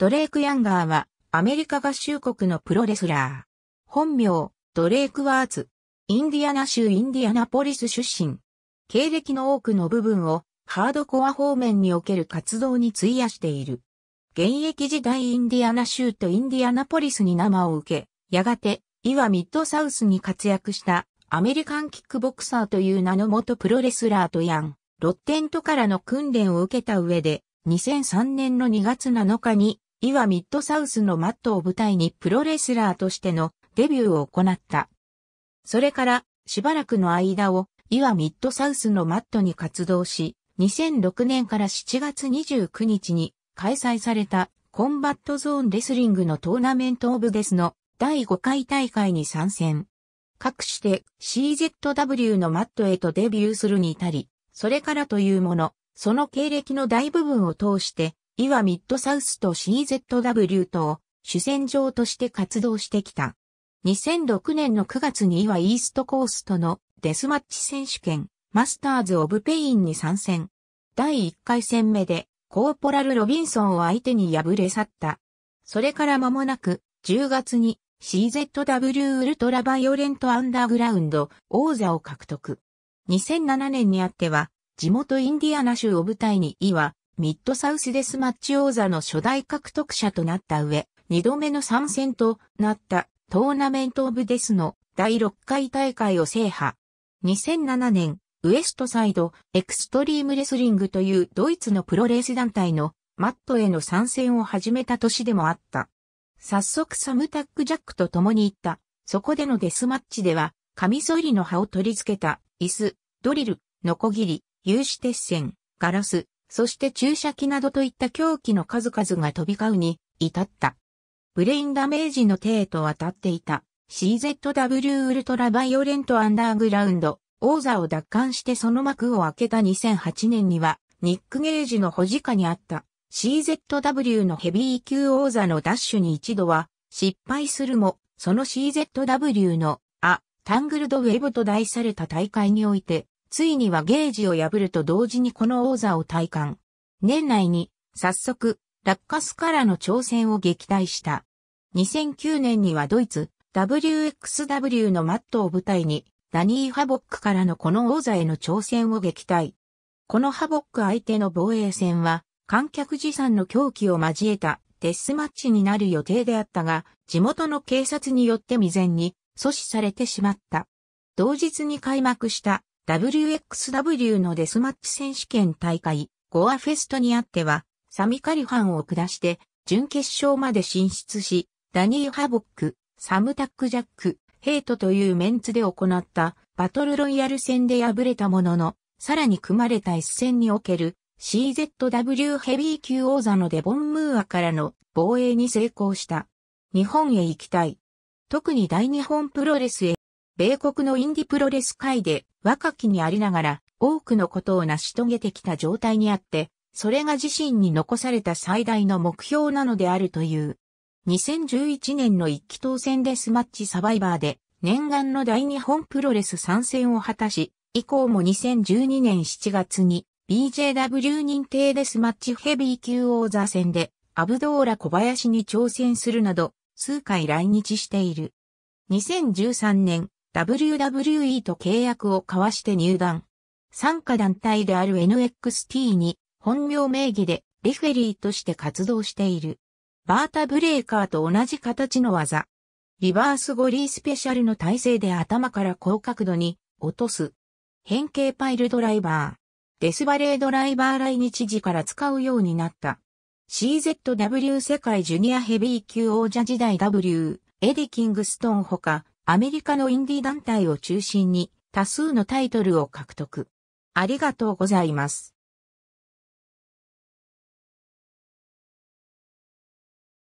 ドレイク・ヤンガーは、アメリカ合衆国のプロレスラー。本名、ドレイク・ワーツ。インディアナ州インディアナポリス出身。経歴の多くの部分を、ハードコア方面における活動に費やしている。現役時代インディアナ州とインディアナポリスに生を受け、やがて、イワミッドサウスに活躍したアメリカンキックボクサーという名の元プロレスラーとヤン、ロッテントからの訓練を受けた上で、2003年の2月7日にイワ・ミッドサウスのマットを舞台にプロレスラーとしてのデビューを行った。それからしばらくの間をイワ・ミッドサウスのマットに活動し、2006年から7月29日に開催されたコンバットゾーンレスリングのトーナメントオブデスの第5回大会に参戦。各して CZW のマットへとデビューするに至り、それからというもの、その経歴の大部分を通してイワミッドサウスと CZW と主戦場として活動してきた。2006年の9月にイワイーストコーストのデスマッチ選手権マスターズ・オブ・ペインに参戦。第1回戦目でコーポラル・ロビンソンを相手に敗れ去った。それから間もなく10月に CZW ウルトラバイオレントアンダーグラウンド王座を獲得。2007年にあっては地元インディアナ州を舞台にイワ、ミッドサウスデスマッチ王座の初代獲得者となった上、二度目の参戦となったトーナメントオブデスの第6回大会を制覇。2007年、ウエストサイドエクストリームレスリングというドイツのプロレース団体のマットへの参戦を始めた年でもあった。早速サムタックジャックと共に行った。そこでのデスマッチでは、カミソリの刃を取り付けた、椅子、ドリル、ノコギリ、有刺鉄線、ガラス、そして注射器などといった狂気の数々が飛び交うに至った。ブレインダメージの体とたっていた CZW ウルトラバイオレントアンダーグラウンド王座を奪還してその幕を開けた2008年にはニックゲージの保持下にあった CZW のヘビー級王座のダッシュに一度は失敗するもその CZW のアタングルドウェブと題された大会においてついにはゲージを破ると同時にこの王座を体感。年内に、早速、ラッカスからの挑戦を撃退した。2009年にはドイツ、WXW のマットを舞台に、ダニー・ハボックからのこの王座への挑戦を撃退。このハボック相手の防衛戦は、観客持参の狂気を交えたデスマッチになる予定であったが、地元の警察によって未然に阻止されてしまった。同日に開幕した WXW のデスマッチ選手権大会、ゴアフェストにあっては、サミカリファンを下して、準決勝まで進出し、ダニー・ハボック、サムタック・ジャック、ヘイトというメンツで行ったバトルロイヤル戦で敗れたものの、さらに組まれた一戦における CZW ヘビー級王座のデボン・ムーアからの防衛に成功した。日本へ行きたい。特に大日本プロレスへ米国のインディプロレス界で若きにありながら多くのことを成し遂げてきた状態にあって、それが自身に残された最大の目標なのであるという。2011年の一期当選デスマッチサバイバーで念願の大日本プロレス参戦を果たし、以降も2012年7月に BJW 認定デスマッチヘビー級王座戦でアブドーラ小林に挑戦するなど数回来日している。2013年 WWE と契約を交わして入団。参加団体である NXT に本名名義でレフェリーとして活動している。バータブレーカーと同じ形の技。リバースゴリースペシャルの体勢で頭から高角度に落とす。変形パイルドライバー。デスバレードライバー来日時から使うようになった。CZW 世界ジュニアヘビー級王者時代 W、エディ・キングストンほか、アメリカのインディ団体を中心に多数のタイトルを獲得。ありがとうございます。